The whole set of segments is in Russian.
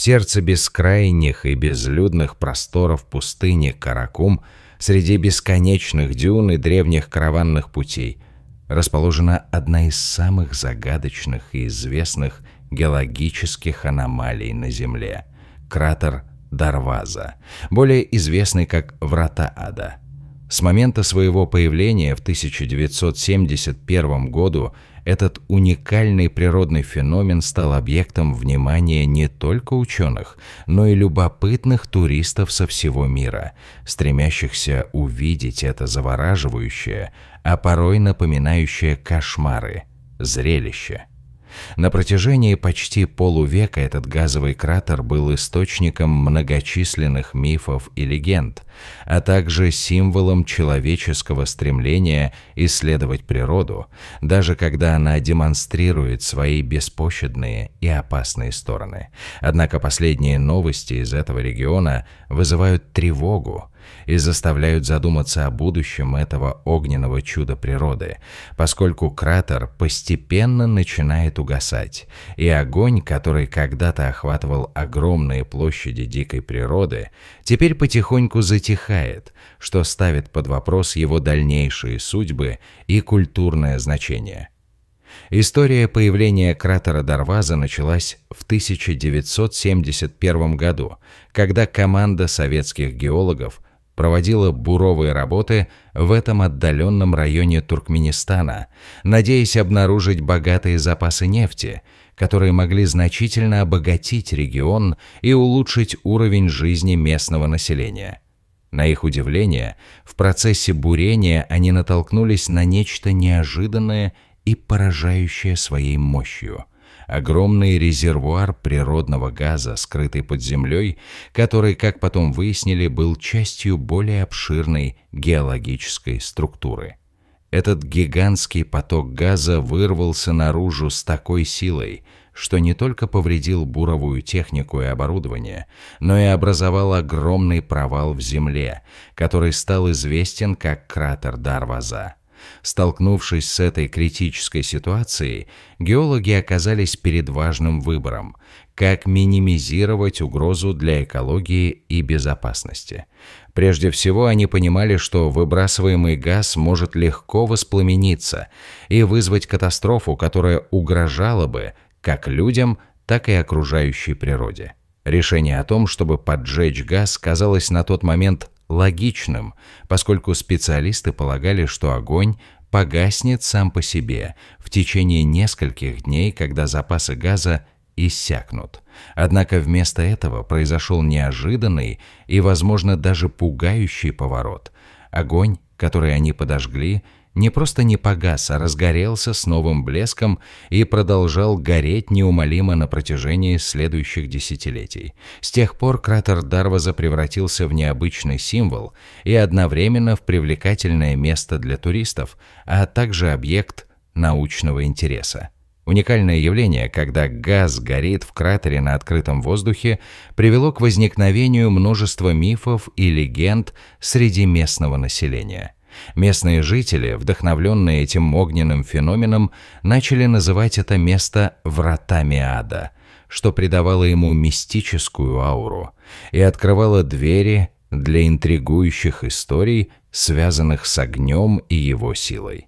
В сердце бескрайних и безлюдных просторов пустыни Каракум, среди бесконечных дюн и древних караванных путей, расположена одна из самых загадочных и известных геологических аномалий на Земле – кратер Дарваза, более известный как Врата Ада – с момента своего появления в 1971 году этот уникальный природный феномен стал объектом внимания не только ученых, но и любопытных туристов со всего мира, стремящихся увидеть это завораживающее, а порой напоминающее кошмары, зрелище – на протяжении почти полувека этот газовый кратер был источником многочисленных мифов и легенд, а также символом человеческого стремления исследовать природу, даже когда она демонстрирует свои беспощадные и опасные стороны. Однако последние новости из этого региона вызывают тревогу, и заставляют задуматься о будущем этого огненного чуда природы, поскольку кратер постепенно начинает угасать, и огонь, который когда-то охватывал огромные площади дикой природы, теперь потихоньку затихает, что ставит под вопрос его дальнейшие судьбы и культурное значение. История появления кратера Дарваза началась в 1971 году, когда команда советских геологов – проводила буровые работы в этом отдаленном районе Туркменистана, надеясь обнаружить богатые запасы нефти, которые могли значительно обогатить регион и улучшить уровень жизни местного населения. На их удивление, в процессе бурения они натолкнулись на нечто неожиданное и поражающее своей мощью – огромный резервуар природного газа, скрытый под землей, который, как потом выяснили, был частью более обширной геологической структуры. Этот гигантский поток газа вырвался наружу с такой силой, что не только повредил буровую технику и оборудование, но и образовал огромный провал в земле, который стал известен как кратер Дарваза. Столкнувшись с этой критической ситуацией, геологи оказались перед важным выбором – как минимизировать угрозу для экологии и безопасности. Прежде всего, они понимали, что выбрасываемый газ может легко воспламениться и вызвать катастрофу, которая угрожала бы как людям, так и окружающей природе. Решение о том, чтобы поджечь газ, казалось на тот момент логичным, поскольку специалисты полагали, что огонь погаснет сам по себе в течение нескольких дней, когда запасы газа иссякнут. Однако вместо этого произошел неожиданный и, возможно, даже пугающий поворот. Огонь, который они подожгли, – не просто не погас, а разгорелся с новым блеском и продолжал гореть неумолимо на протяжении следующих десятилетий. С тех пор кратер Дарваза превратился в необычный символ и одновременно в привлекательное место для туристов, а также объект научного интереса. Уникальное явление, когда газ горит в кратере на открытом воздухе, привело к возникновению множества мифов и легенд среди местного населения – Местные жители, вдохновленные этим огненным феноменом, начали называть это место «вратами ада», что придавало ему мистическую ауру и открывало двери для интригующих историй, связанных с огнем и его силой.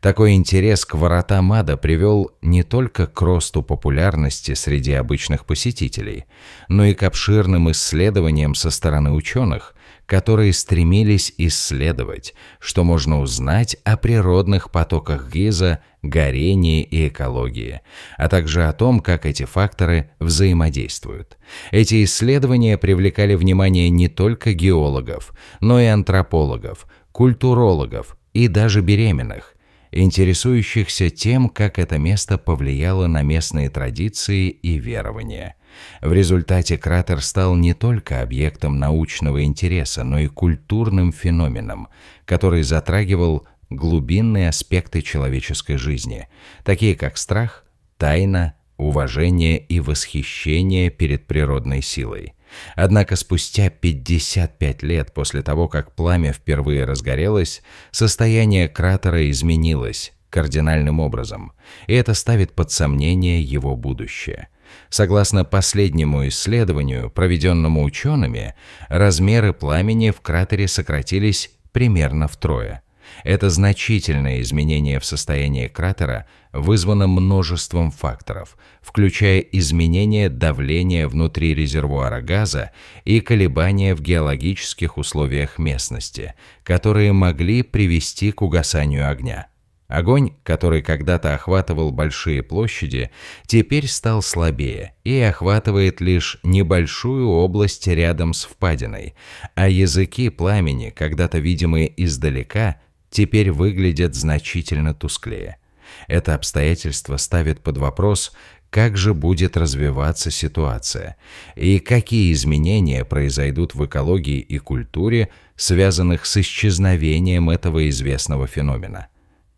Такой интерес к воротам ада привел не только к росту популярности среди обычных посетителей, но и к обширным исследованиям со стороны ученых, которые стремились исследовать, что можно узнать о природных потоках Гиза, горении и экологии, а также о том, как эти факторы взаимодействуют. Эти исследования привлекали внимание не только геологов, но и антропологов, культурологов и даже беременных – интересующихся тем, как это место повлияло на местные традиции и верования. В результате кратер стал не только объектом научного интереса, но и культурным феноменом, который затрагивал глубинные аспекты человеческой жизни, такие как страх, тайна, уважение и восхищение перед природной силой. Однако спустя 55 лет после того, как пламя впервые разгорелось, состояние кратера изменилось кардинальным образом, и это ставит под сомнение его будущее. Согласно последнему исследованию, проведенному учеными, размеры пламени в кратере сократились примерно втрое. Это значительное изменение в состоянии кратера вызвано множеством факторов, включая изменение давления внутри резервуара газа и колебания в геологических условиях местности, которые могли привести к угасанию огня. Огонь, который когда-то охватывал большие площади, теперь стал слабее и охватывает лишь небольшую область рядом с впадиной, а языки пламени, когда-то видимые издалека, теперь выглядят значительно тусклее. Это обстоятельство ставит под вопрос, как же будет развиваться ситуация и какие изменения произойдут в экологии и культуре, связанных с исчезновением этого известного феномена.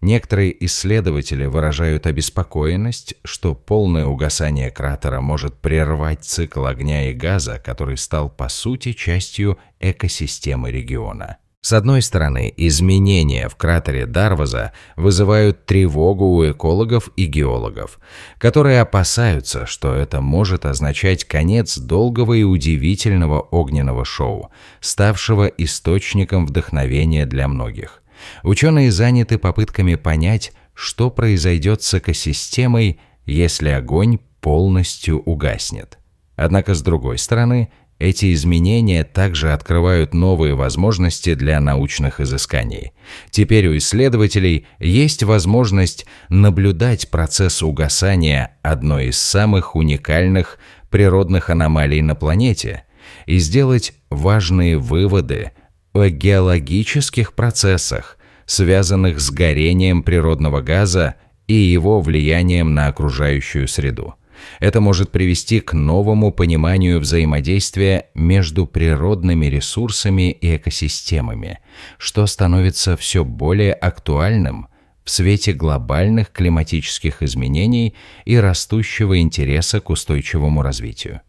Некоторые исследователи выражают обеспокоенность, что полное угасание кратера может прервать цикл огня и газа, который стал по сути частью экосистемы региона. С одной стороны, изменения в кратере Дарваза вызывают тревогу у экологов и геологов, которые опасаются, что это может означать конец долгого и удивительного огненного шоу, ставшего источником вдохновения для многих – Ученые заняты попытками понять, что произойдет с экосистемой, если огонь полностью угаснет. Однако, с другой стороны, эти изменения также открывают новые возможности для научных изысканий. Теперь у исследователей есть возможность наблюдать процесс угасания одной из самых уникальных природных аномалий на планете и сделать важные выводы о геологических процессах, связанных с горением природного газа и его влиянием на окружающую среду. Это может привести к новому пониманию взаимодействия между природными ресурсами и экосистемами, что становится все более актуальным в свете глобальных климатических изменений и растущего интереса к устойчивому развитию.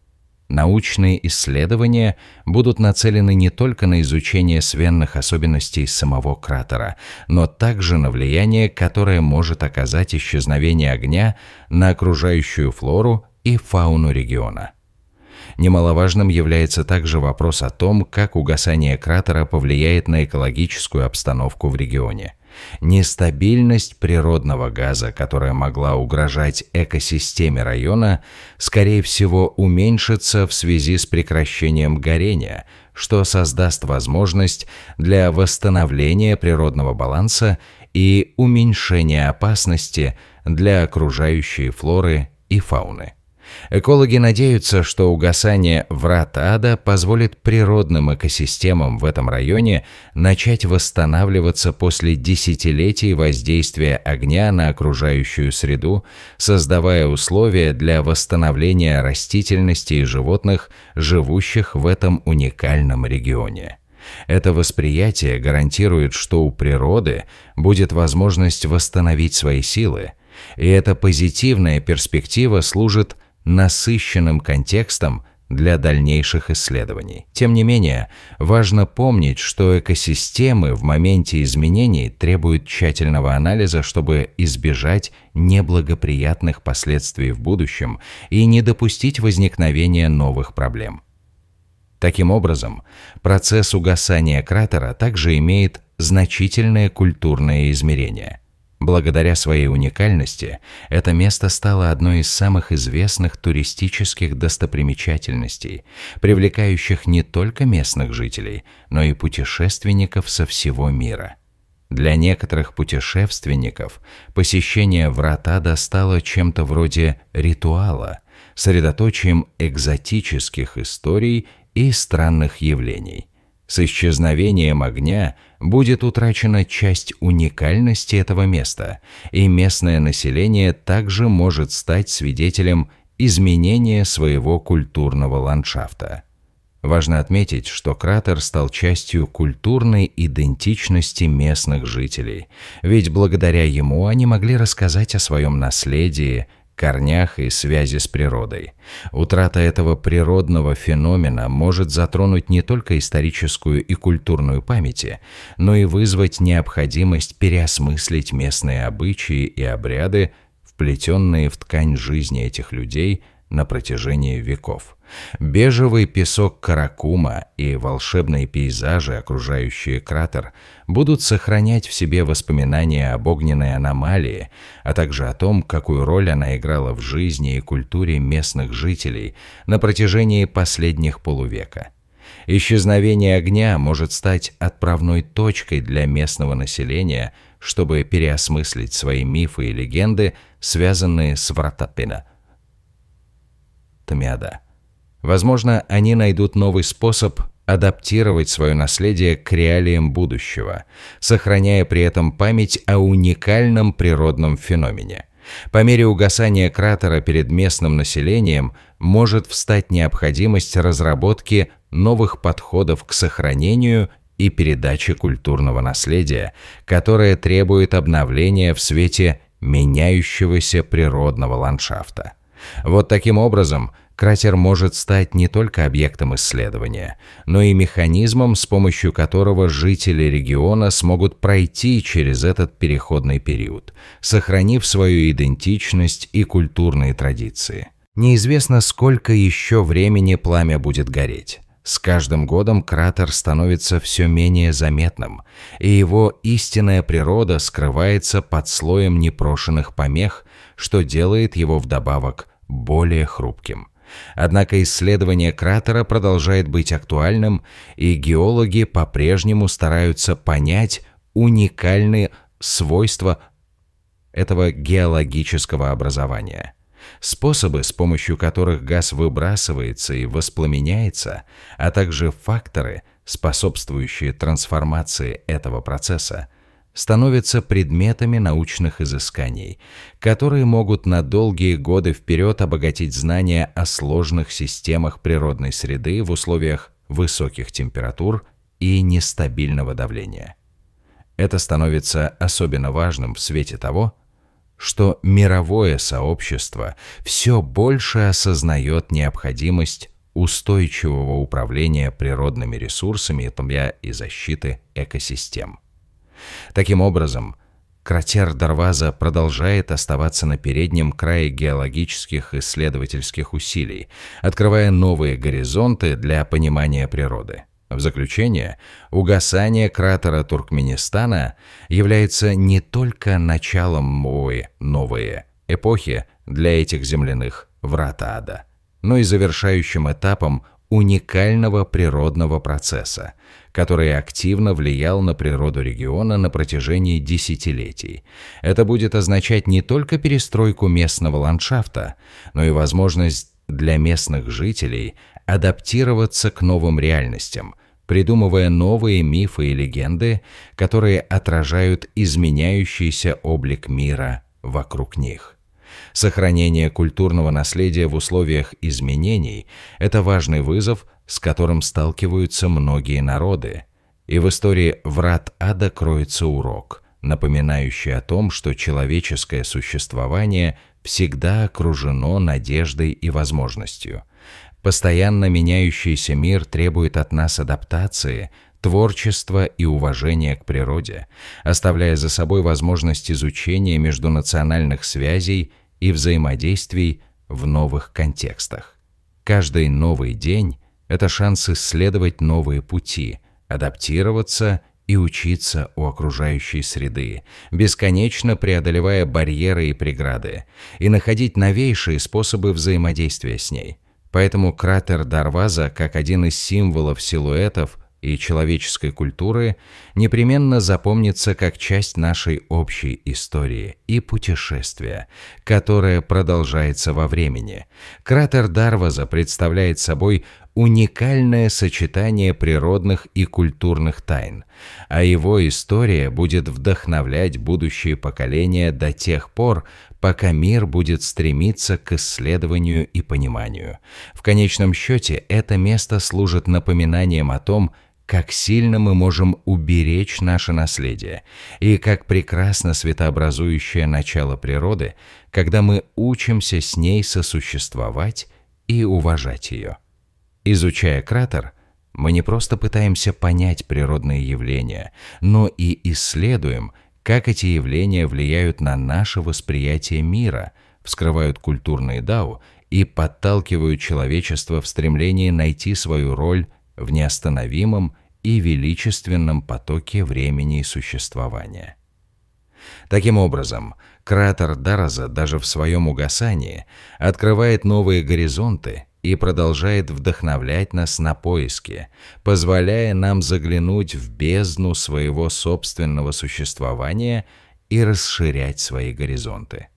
Научные исследования будут нацелены не только на изучение свенных особенностей самого кратера, но также на влияние, которое может оказать исчезновение огня на окружающую флору и фауну региона. Немаловажным является также вопрос о том, как угасание кратера повлияет на экологическую обстановку в регионе – Нестабильность природного газа, которая могла угрожать экосистеме района, скорее всего уменьшится в связи с прекращением горения, что создаст возможность для восстановления природного баланса и уменьшения опасности для окружающей флоры и фауны. Экологи надеются, что угасание врат ада позволит природным экосистемам в этом районе начать восстанавливаться после десятилетий воздействия огня на окружающую среду, создавая условия для восстановления растительности и животных, живущих в этом уникальном регионе. Это восприятие гарантирует, что у природы будет возможность восстановить свои силы, и эта позитивная перспектива служит – насыщенным контекстом для дальнейших исследований. Тем не менее, важно помнить, что экосистемы в моменте изменений требуют тщательного анализа, чтобы избежать неблагоприятных последствий в будущем и не допустить возникновения новых проблем. Таким образом, процесс угасания кратера также имеет значительное культурное измерение – Благодаря своей уникальности это место стало одной из самых известных туристических достопримечательностей, привлекающих не только местных жителей, но и путешественников со всего мира. Для некоторых путешественников посещение врат ада стало чем-то вроде ритуала, средоточием экзотических историй и странных явлений – с исчезновением огня будет утрачена часть уникальности этого места, и местное население также может стать свидетелем изменения своего культурного ландшафта. Важно отметить, что кратер стал частью культурной идентичности местных жителей, ведь благодаря ему они могли рассказать о своем наследии – корнях и связи с природой. Утрата этого природного феномена может затронуть не только историческую и культурную памяти, но и вызвать необходимость переосмыслить местные обычаи и обряды, вплетенные в ткань жизни этих людей – на протяжении веков. Бежевый песок Каракума и волшебные пейзажи, окружающие кратер, будут сохранять в себе воспоминания об огненной аномалии, а также о том, какую роль она играла в жизни и культуре местных жителей на протяжении последних полувека. Исчезновение огня может стать отправной точкой для местного населения, чтобы переосмыслить свои мифы и легенды, связанные с Вратапина – Томиада. Возможно, они найдут новый способ адаптировать свое наследие к реалиям будущего, сохраняя при этом память о уникальном природном феномене. По мере угасания кратера перед местным населением может встать необходимость разработки новых подходов к сохранению и передаче культурного наследия, которое требует обновления в свете меняющегося природного ландшафта. Вот таким образом кратер может стать не только объектом исследования, но и механизмом, с помощью которого жители региона смогут пройти через этот переходный период, сохранив свою идентичность и культурные традиции. Неизвестно, сколько еще времени пламя будет гореть. С каждым годом кратер становится все менее заметным, и его истинная природа скрывается под слоем непрошенных помех, что делает его вдобавок более хрупким. Однако исследование кратера продолжает быть актуальным, и геологи по-прежнему стараются понять уникальные свойства этого геологического образования. Способы, с помощью которых газ выбрасывается и воспламеняется, а также факторы, способствующие трансформации этого процесса – становятся предметами научных изысканий, которые могут на долгие годы вперед обогатить знания о сложных системах природной среды в условиях высоких температур и нестабильного давления. Это становится особенно важным в свете того, что мировое сообщество все больше осознает необходимость устойчивого управления природными ресурсами, в том и защиты экосистем. Таким образом, кратер Дарваза продолжает оставаться на переднем крае геологических исследовательских усилий, открывая новые горизонты для понимания природы. В заключение, угасание кратера Туркменистана является не только началом новой эпохи для этих земляных врат ада, но и завершающим этапом уникального природного процесса, который активно влиял на природу региона на протяжении десятилетий. Это будет означать не только перестройку местного ландшафта, но и возможность для местных жителей адаптироваться к новым реальностям, придумывая новые мифы и легенды, которые отражают изменяющийся облик мира вокруг них. Сохранение культурного наследия в условиях изменений – это важный вызов – с которым сталкиваются многие народы, и в истории «Врат ада» кроется урок, напоминающий о том, что человеческое существование всегда окружено надеждой и возможностью. Постоянно меняющийся мир требует от нас адаптации, творчества и уважения к природе, оставляя за собой возможность изучения междунациональных связей и взаимодействий в новых контекстах. Каждый новый день – это шанс исследовать новые пути, адаптироваться и учиться у окружающей среды, бесконечно преодолевая барьеры и преграды, и находить новейшие способы взаимодействия с ней. Поэтому кратер Дарваза, как один из символов силуэтов и человеческой культуры, непременно запомнится как часть нашей общей истории и путешествия, которое продолжается во времени. Кратер Дарваза представляет собой уникальное сочетание природных и культурных тайн, а его история будет вдохновлять будущие поколения до тех пор, пока мир будет стремиться к исследованию и пониманию. В конечном счете это место служит напоминанием о том, как сильно мы можем уберечь наше наследие, и как прекрасно светообразующее начало природы, когда мы учимся с ней сосуществовать и уважать ее. Изучая кратер, мы не просто пытаемся понять природные явления, но и исследуем, как эти явления влияют на наше восприятие мира, вскрывают культурные дау и подталкивают человечество в стремлении найти свою роль в неостановимом и величественном потоке времени и существования. Таким образом, кратер Дараза даже в своем угасании открывает новые горизонты и продолжает вдохновлять нас на поиски, позволяя нам заглянуть в бездну своего собственного существования и расширять свои горизонты.